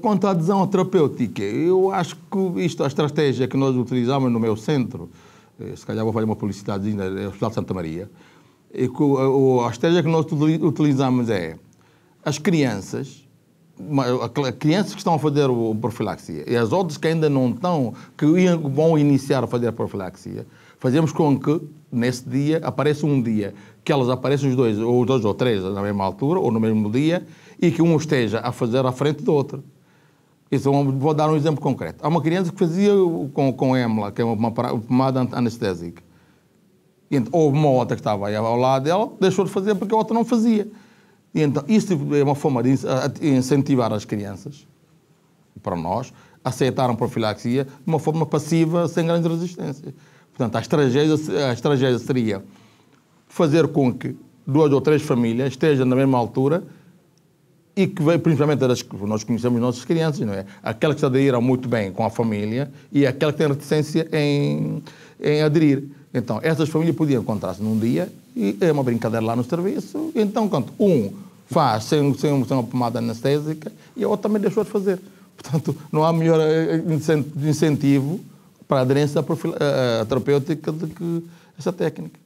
Quanto à adesão terapêutica, eu acho que isto, a estratégia que nós utilizamos no meu centro, eh, se calhar vou fazer uma publicidade ainda, é o Hospital de Santa Maria, e a estratégia que nós utilizamos é as crianças, crianças que estão a fazer o profilaxia e as outras que ainda não estão, que vão iniciar a fazer a profilaxia, fazemos com que nesse dia apareça um dia que elas apareçam os dois, ou os dois ou três na mesma altura, ou no mesmo dia, e que um esteja a fazer à frente do outro vou dar um exemplo concreto. Há uma criança que fazia com, com EMLA, que é uma pomada anestésica. E, então, houve uma outra que estava aí ao lado dela, deixou de fazer porque a outra não fazia. E, então, isso é uma forma de incentivar as crianças, para nós, a aceitar a profilaxia de uma forma passiva, sem grandes resistências. Portanto, a estratégia, a estratégia seria fazer com que duas ou três famílias estejam na mesma altura e que vem principalmente das que nós conhecemos nossas crianças, não é? Aquela que se aderiram muito bem com a família e aquela que tem reticência em, em aderir. Então, essas famílias podiam encontrar-se num dia e é uma brincadeira lá no serviço. Então, quando um faz sem, sem, sem uma pomada anestésica e a outra também deixou de fazer. Portanto, não há melhor eh, incentivo para a aderência à, à eh, terapêutica do que essa técnica.